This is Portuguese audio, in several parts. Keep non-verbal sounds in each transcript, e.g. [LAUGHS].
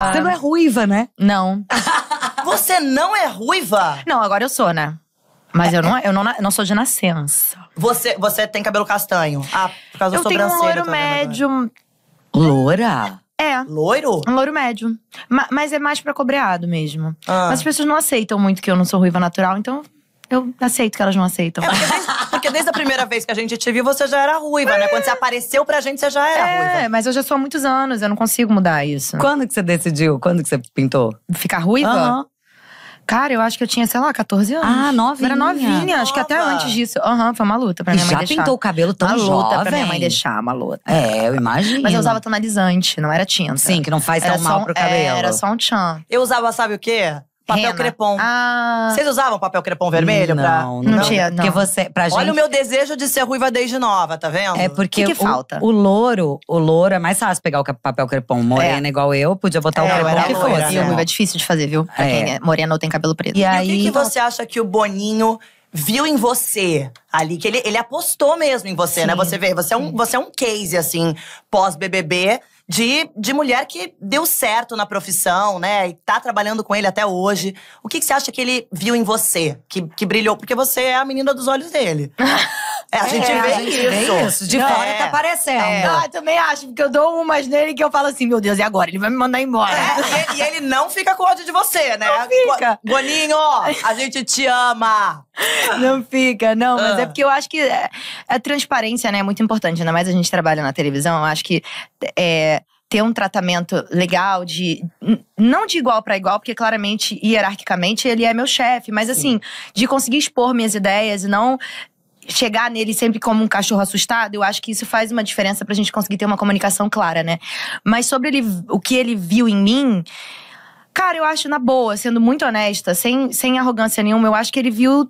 Você não é ruiva, né? Não. [LAUGHS] Você não é ruiva? Não, agora eu sou, né? Mas eu, não, eu não, eu não sou de nascença. Você, você tem cabelo castanho? Ah, por causa eu da sobrancelha. Eu tenho um loiro é. médio. Loura? É. Loiro? Um loiro médio. Ma mas é mais pra cobreado mesmo. Ah. Mas as pessoas não aceitam muito que eu não sou ruiva natural, então eu aceito que elas não aceitam. É, porque, desde, a primeira vez que a gente te viu, você já era ruiva, é. né? Quando você apareceu pra gente, você já era é, ruiva. É, mas eu já sou há muitos anos, eu não consigo mudar isso. Quando que você decidiu? Quando que você pintou? Ficar ruiva? Uhum. Cara, eu acho que eu tinha, sei lá, 14 anos. Ah, novinha. Era novinha, Nova. acho que até antes disso. Aham, uhum, foi uma luta pra minha mãe deixar. Já pintou o cabelo tão uma luta pra minha mãe deixar, uma luta. É, eu imagino. Mas eu usava tonalizante, não era tinta. Sim, que não faz era tão mal um, pro é, cabelo. era só um tchan. Eu usava, sabe o quê? Papel Rena. crepom. Ah. Vocês usavam papel crepom vermelho? Não, pra... não, não, tinha. Não. Porque você, pra gente... Olha o meu desejo de ser ruiva desde nova, tá vendo? É porque que que o, falta? o louro, o louro é mais fácil pegar o papel crepom. Morena é. igual eu, podia botar é, o crepom que fosse. Né? E o ruiva é difícil de fazer, viu? Pra é. quem é morena ou tem cabelo preto. E, e aí, o que, que você acha que o Boninho viu em você ali, que ele, ele apostou mesmo em você, né? Sim. né? Você vê, você é um, você é um case, assim, pós-BBB, de, de mulher que deu certo na profissão, né? E tá trabalhando com ele até hoje. O que, que você acha que ele viu em você, que, que brilhou? Porque você é a menina dos olhos dele. [LAUGHS] É, a é, gente é, vê a gente isso. Vê isso. De não, fora é. tá aparecendo. É. eu também acho, porque eu dou umas nele que eu falo assim, meu Deus, e agora? Ele vai me mandar embora. É, e, ele não fica com ódio de você, né? Não fica. Boninho, a gente te ama. Não fica, não. Mas ah. é porque eu acho que é, a transparência, né, é muito importante. Ainda mais a gente trabalha na televisão, eu acho que é, ter um tratamento legal de não de igual para igual, porque claramente hierarquicamente ele é meu chefe, mas Sim. assim, de conseguir expor minhas ideias e não chegar nele sempre como um cachorro assustado, eu acho que isso faz uma diferença pra gente conseguir ter uma comunicação clara, né? Mas sobre ele, o que ele viu em mim, cara, eu acho na boa, sendo muito honesta, sem, sem arrogância nenhuma, eu acho que ele viu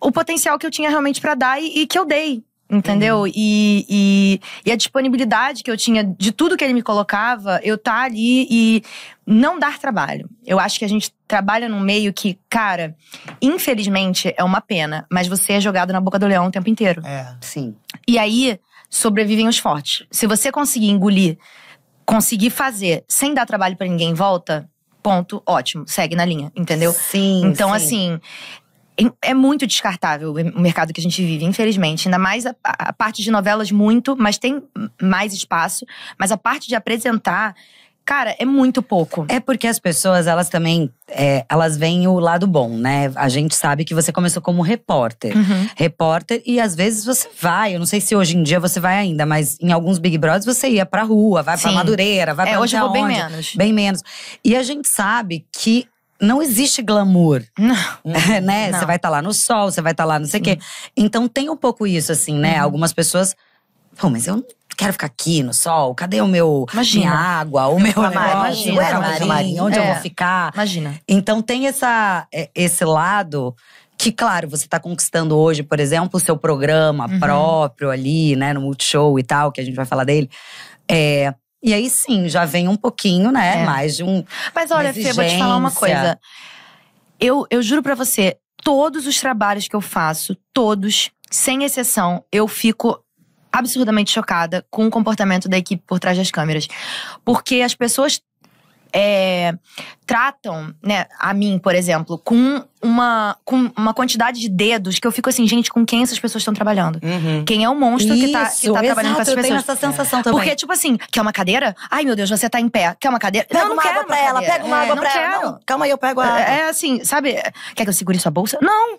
o potencial que eu tinha realmente para dar e, e que eu dei, entendeu? Uhum. E, e, e, a disponibilidade que eu tinha de tudo que ele me colocava, eu tá ali e não dar trabalho. Eu acho que a gente trabalha num meio que, cara, infelizmente é uma pena, mas você é jogado na boca do leão o tempo inteiro. É, sim. E aí sobrevivem os fortes. Se você conseguir engolir, conseguir fazer sem dar trabalho para ninguém em volta, ponto, ótimo, segue na linha, entendeu? Sim. Então, sim. assim, é muito descartável o mercado que a gente vive, infelizmente. Ainda mais a, a, parte de novelas, muito, mas tem mais espaço. Mas a parte de apresentar, cara, é muito pouco. É porque as pessoas, elas também. É, elas veem o lado bom, né? A gente sabe que você começou como repórter. Uhum. Repórter, e às vezes você vai. Eu não sei se hoje em dia você vai ainda, mas em alguns Big Brothers você ia pra rua, vai Sim. pra Madureira, vai é, pra hoje eu vou onde, bem menos. Bem menos. E a gente sabe que não existe glamour. Não. [LAUGHS] né? Você vai estar tá lá no sol, você vai estar tá lá não sei o quê. Então tem um pouco isso, assim, né? Uhum. Algumas pessoas. Pô, mas eu não quero ficar aqui no sol. Cadê o meu imagina. minha água, o meu camarim, o camarim, onde é. eu vou é. ficar? Imagina. Então tem essa, é, esse lado que, claro, você está conquistando hoje, por exemplo, o seu programa uhum. próprio ali, né, no Multishow e tal, que a gente vai falar dele. É, e aí sim, já vem um pouquinho, né? É. Mais de um. Mas olha, Fê, vou te falar uma coisa. Eu, eu juro para você, todos os trabalhos que eu faço, todos, sem exceção, eu fico absurdamente chocada com o comportamento da equipe por trás das câmeras. Porque as pessoas é, tratam, né, a mim, por exemplo, com uma, com uma quantidade de dedos que eu fico assim, gente, com quem essas pessoas estão trabalhando? Uhum. Quem é o monstro Isso, que tá, que tá exato, trabalhando com essas pessoas? Eu tenho essa sensação é. também. Porque, tipo assim, quer uma cadeira? Ai, meu Deus, você tá em pé. Quer uma cadeira? Pega não, uma não água pra ela, pega uma é, água pra quero. ela. Não, calma aí, eu pego a é, água. É assim, sabe? Quer que eu segure sua bolsa? Não.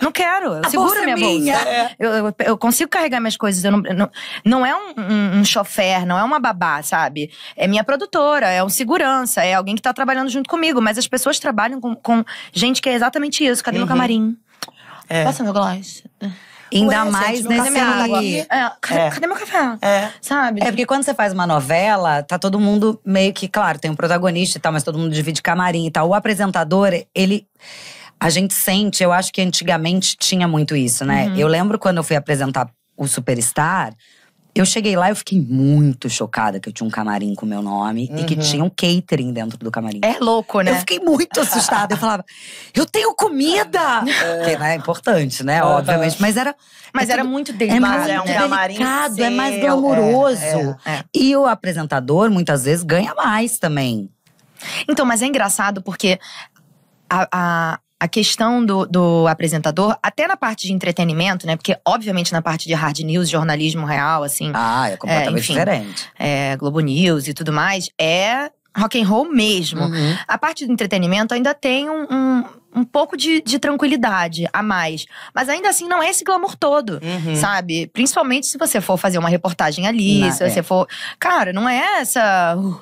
Não quero. Eu a seguro bolsa minha é minha. bolsa. É. Eu, eu, eu, consigo carregar minhas coisas. Eu não, não, não é um, um, um chofer, não é uma babá, sabe? É minha produtora, é um segurança, é alguém que tá trabalhando junto comigo. Mas as pessoas trabalham com, com gente que é exatamente isso. Cadê uhum. meu camarim? É. Passa meu gloss. Ainda Ué, mais gente, tá nesse meio. É, cadê, é. cadê meu café? É. Sabe? É porque quando você faz uma novela, tá todo mundo meio que, claro, tem um protagonista e tal, mas todo mundo divide camarim e tal. O apresentador, ele a gente sente, eu acho que antigamente tinha muito isso, né? Uhum. Eu lembro quando eu fui apresentar o Superstar, eu cheguei lá e fiquei muito chocada que eu tinha um camarim com meu nome uhum. e que uhum. tinha um catering dentro do camarim. É louco, né? Eu fiquei muito assustada. Eu falava, eu tenho comida! É. Que não né, é importante, né? Uhum. Obviamente. Mas era. Mas é era tudo, muito é delicado, é, mais é um delicado, camarim. É seu, é mais glamouroso. É, é, e o apresentador, muitas vezes, ganha mais também. Então, mas é engraçado porque a, a a questão do, do, apresentador, até na parte de entretenimento, né? Porque, obviamente, na parte de hard news, jornalismo real, assim. Ah, é completamente é, enfim, diferente. É, Globo News e tudo mais, é rock and roll mesmo. Uhum. A parte do entretenimento ainda tem um, um um pouco de, de, tranquilidade a mais. Mas ainda assim, não é esse glamour todo, uhum. sabe? Principalmente se você for fazer uma reportagem ali, não, se é. você for. Cara, não é essa. Uh,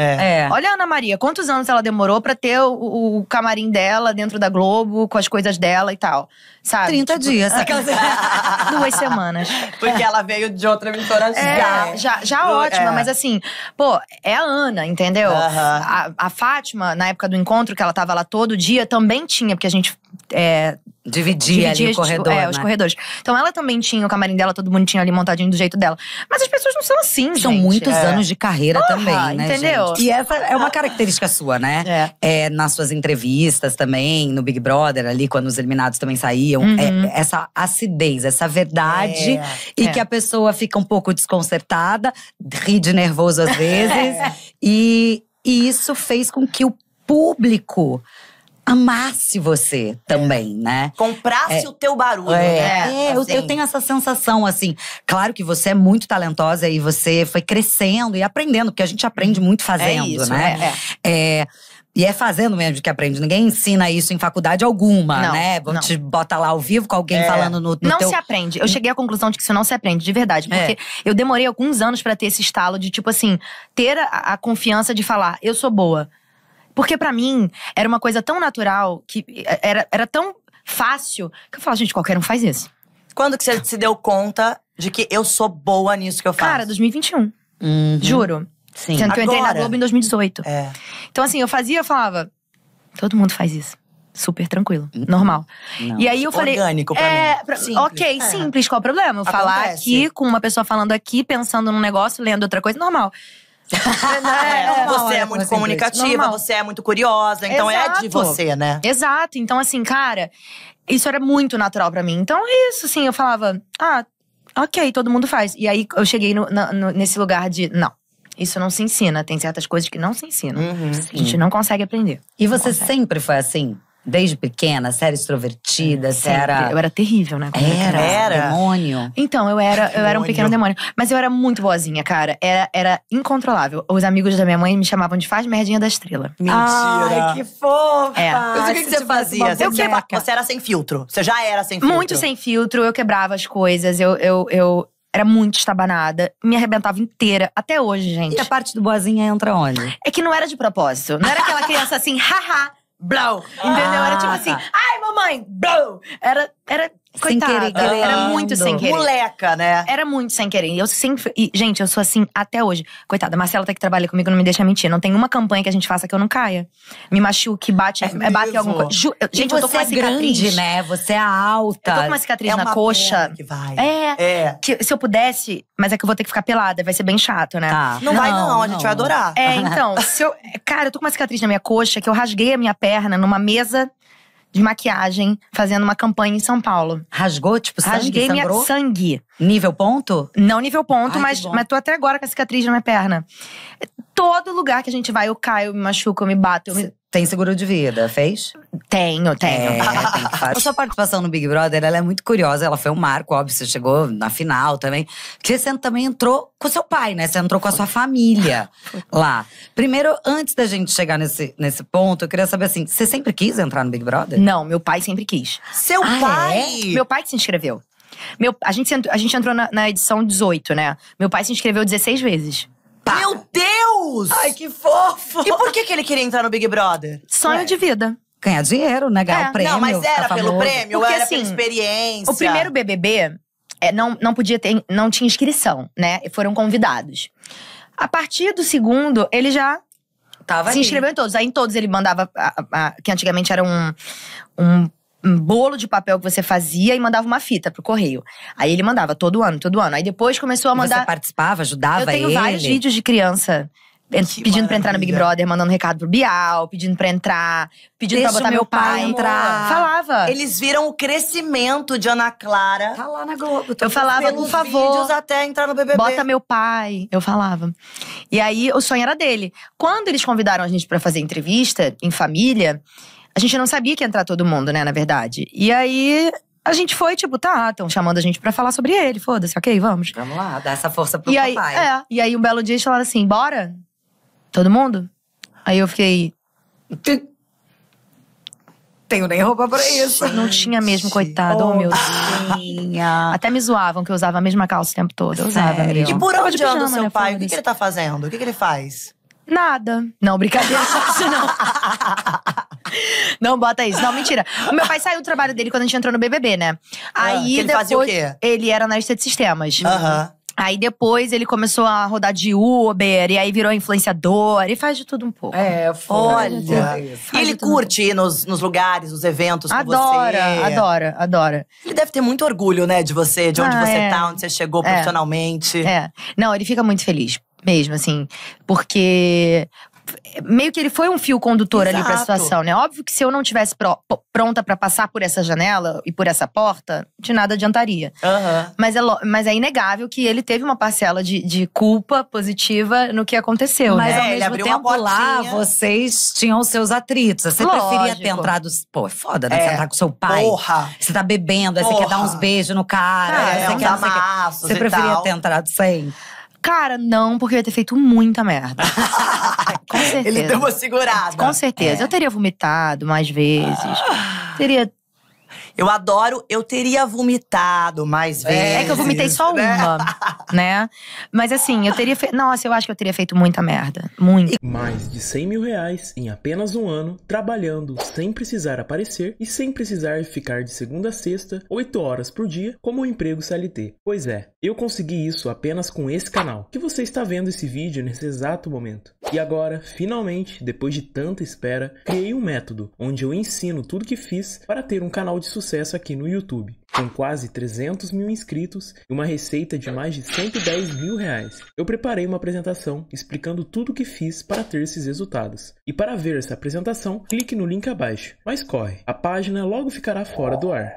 é. é. Olha a Ana Maria, quantos anos ela demorou para ter o, o, camarim dela dentro da Globo, com as coisas dela e tal. Sabe? 30 tipo, dias. [LAUGHS] [LAUGHS] Duas semanas. Porque ela veio de outra emissora é, já. Já, já é. ótima, mas assim, pô, é a Ana, entendeu? Uh -huh. a, a Fátima, na época do encontro, que ela tava lá todo dia, também tinha, porque a gente é, Dividia, Dividia ali o tipo, corredor. É, né? os corredores. Então ela também tinha o camarim dela, todo mundo tinha ali montadinho do jeito dela. Mas as pessoas não são assim, São gente. muitos é. anos de carreira Porra, também, né? Entendeu? Gente? E essa é uma ah. característica sua, né? É. é. Nas suas entrevistas também, no Big Brother, ali, quando os eliminados também saíam. É, uhum. É, essa acidez, essa verdade. É, e é. que a pessoa fica um pouco desconcertada, ri de nervoso às vezes. [LAUGHS] e, e isso fez com que o público amasse você também, né? Comprasse é. o teu barulho, é. né? É, assim. eu, tenho essa sensação, assim. Claro que você é muito talentosa e você foi crescendo e aprendendo, porque a gente aprende muito é fazendo, é isso, né? É, é. é. E é fazendo mesmo que aprende. Ninguém ensina isso em faculdade alguma, não, né? Vão te bota lá ao vivo com alguém é. falando no, no Não teu... se aprende. Eu hum. cheguei à conclusão de que isso não se aprende, de verdade. Porque é. eu demorei alguns anos para ter esse estalo de, tipo assim, ter a, a, confiança de falar, eu sou boa. Porque para mim era uma coisa tão natural que é, era, era tão fácil que eu falava, gente, qualquer um faz isso. Quando que você se deu conta de que eu sou boa nisso que eu faço? Cara, 2021. Uhum. Juro. Sim. Sendo que Agora. eu entrei na Globo em 2018. É. Então, assim, eu fazia, eu falava, todo mundo faz isso super tranquilo, uhum. normal. Não. E aí eu é falei. Orgânico pra é, mim. Pra, simples. Ok, é. simples, qual o problema? Eu falar aqui com uma pessoa falando aqui, pensando num negócio, lendo outra coisa, normal. É, né? é, é, você é muito assim, assim. comunicativa, você é muito curiosa, então é Exato. é de você, né? Exato. Então, assim, cara, isso era muito natural para mim. Então, é isso, assim, eu falava, ah, ok, todo mundo faz. E aí eu cheguei no, no, nesse lugar de, não, isso não se ensina. Tem certas coisas que não se ensinam. Uhum, a gente não consegue aprender. E você consegue. sempre foi assim? desde pequena, você era extrovertida, você era. Eu era terrível, né? Era, era. Demônio. Então, eu era, eu era um pequeno demônio. Mas eu era muito boazinha, cara. Era, era incontrolável. Os amigos da minha mãe me chamavam de faz merdinha da estrela. Mentira. Ai, que fofa! É. Mas o que, que você fazia? Eu quebra... Você era sem filtro. Você já era sem filtro. Muito sem filtro, eu quebrava as coisas, eu, eu, eu era muito estabanada, me arrebentava inteira, até hoje, gente. E a parte do boazinha entra onde? É que não era de propósito. Não era aquela criança assim, haha, [LAUGHS] blow. Entendeu? Ah, era tipo assim, tá. ai mamãe, blow. Era, era Coitada, sem querer, Era muito sem querer. Moleca, né? Era muito sem querer. Eu sempre. E, gente, eu sou assim até hoje. Coitada, Marcela tá que trabalha comigo, não me deixa mentir. Não tem uma campanha que a gente faça que eu não caia. Me machuque, bate, é, é bate alguma coisa. Ju, eu, gente, eu tô com uma é Grande, né? Você é alta. Eu tô com uma cicatriz é uma na coxa. Que vai. É, é. Que, se eu pudesse, mas é que eu vou ter que ficar pelada, vai ser bem chato, né? Tá. Não, não, vai, não, a gente vai adorar. É, [LAUGHS] então, se eu. Cara, eu tô com uma cicatriz na minha coxa que eu rasguei a minha perna numa mesa de maquiagem fazendo uma campanha em São Paulo. Rasgou, tipo, sangue? Rasguei sangrou? minha sangue. Nível ponto? Não nível ponto, Ai, mas, mas tô até agora com a cicatriz na minha perna. Todo lugar que a gente vai, eu caio, eu me machuco, eu me bato, eu me tem seguro de vida, fez? Tenho, tenho. É, [LAUGHS] a sua participação no Big Brother, ela é muito curiosa. Ela foi um marco, óbvio, você chegou na final também. Porque você também entrou com seu pai, né? Você entrou com a sua família [LAUGHS] lá. Primeiro, antes da gente chegar nesse, nesse ponto, eu queria saber assim, você sempre quis entrar no Big Brother? Não, meu pai sempre quis. Seu ah, pai? É? Meu pai que se inscreveu. Meu, a, gente, a gente entrou na, na edição 18, né? Meu pai se inscreveu 16 vezes. Pá. Meu Deus! Ai, que fofo! E por que, que ele queria entrar no Big Brother? Sonho é. de vida. Ganhar dinheiro, né? Ganhar é. o prêmio. Não, mas era pelo prêmio, Porque, era assim, pela experiência. O primeiro BBB é, não, não podia ter, não tinha inscrição, né? E foram convidados. A partir do segundo, ele já Tava se ali. inscreveu em todos. Aí em todos ele mandava, a, a, a, que antigamente era um, um um bolo de papel que você fazia e mandava uma fita pro correio. Aí ele mandava todo ano, todo ano. Aí depois começou a mandar. Você participava, ajudava ele? Eu tenho ele. vários vídeos de criança. Que pedindo para entrar no Big Brother, mandando recado pro Bial, pedindo para entrar, pedindo para botar meu pai, pai entrar. Falava. Eles viram o crescimento de Ana Clara. Tá lá na Globo. Eu falava, por favor, vídeos até entrar no BBB. Bota meu pai, eu falava. E aí o sonho era dele. Quando eles convidaram a gente para fazer entrevista em família, a gente não sabia que ia entrar todo mundo, né, na verdade. E aí a gente foi, tipo, tá, estão chamando a gente para falar sobre ele, foda-se, ok, vamos. Vamos lá, dá essa força pro e papai. Aí, é, e aí um belo dia eles falaram assim, bora? Todo mundo? Aí eu fiquei. Tenho nem roupa pra isso. Não tinha mesmo, coitado. Oh, meu Deus. Até me zoavam que eu usava a mesma calça o tempo todo. Eu usava. Sério? Mesmo. E por onde tipo anda o seu né, pai? O que, que, ele tá fazendo? O que, que ele faz? Nada. Não, brincadeira, é isso não. Não bota isso. Não, mentira. O meu pai saiu do trabalho dele quando a gente entrou no BBB, né? Ah, aí ele depois, fazia o quê? Ele era analista de sistemas. Aham. Aí depois ele começou a rodar de Uber, e aí virou influenciador, e faz de tudo um pouco. É, foda. Olha. E ele curte ir nos, nos lugares, nos eventos adora, com você. Adora, adora, Ele deve ter muito orgulho, né, de você, de onde Ah, você é. tá, onde você chegou é. profissionalmente. É. Não, ele fica muito feliz. Mesmo, assim. Porque meio que ele foi um fio condutor Exato. ali pra situação, né? Óbvio que se eu não tivesse pro, pronta para passar por essa janela e por essa porta, de nada adiantaria. Uhum. Mas, é, mas é inegável que ele teve uma parcela de, de culpa positiva no que aconteceu, mas, né? Mas ao é, mesmo tempo lá, vocês tinham os seus atritos. Você Lógico. preferia ter entrado… Pô, é foda, né? É. Você tá com seu pai. Porra! Você tá bebendo, aí você quer dar uns beijos no cara. É, você é um você, quer, você preferia ter entrado sem… Cara, não, porque eu ia ter feito muita merda. [LAUGHS] Com certeza. Ele deu uma segurada. Com certeza. É. Eu teria vomitado mais vezes. Ah. Teria eu adoro, eu teria vomitado mais vezes. É, é, que eu vomitei só né? uma, [LAUGHS] né? Mas assim, eu teria feito. Nossa, eu acho que eu teria feito muita merda. Muito. Mais de 100 mil reais em apenas um ano, trabalhando sem precisar aparecer e sem precisar ficar de segunda a sexta, 8 horas por dia, como um emprego CLT. Pois é, eu consegui isso apenas com esse canal, que você está vendo esse vídeo nesse exato momento. E agora, finalmente, depois de tanta espera, criei um método onde eu ensino tudo que fiz para ter um canal de sucesso aqui no YouTube, com quase 300 mil inscritos e uma receita de mais de 110 mil reais. Eu preparei uma apresentação explicando tudo o que fiz para ter esses resultados. E para ver essa apresentação, clique no link abaixo. Mas corre, a página logo ficará fora do ar.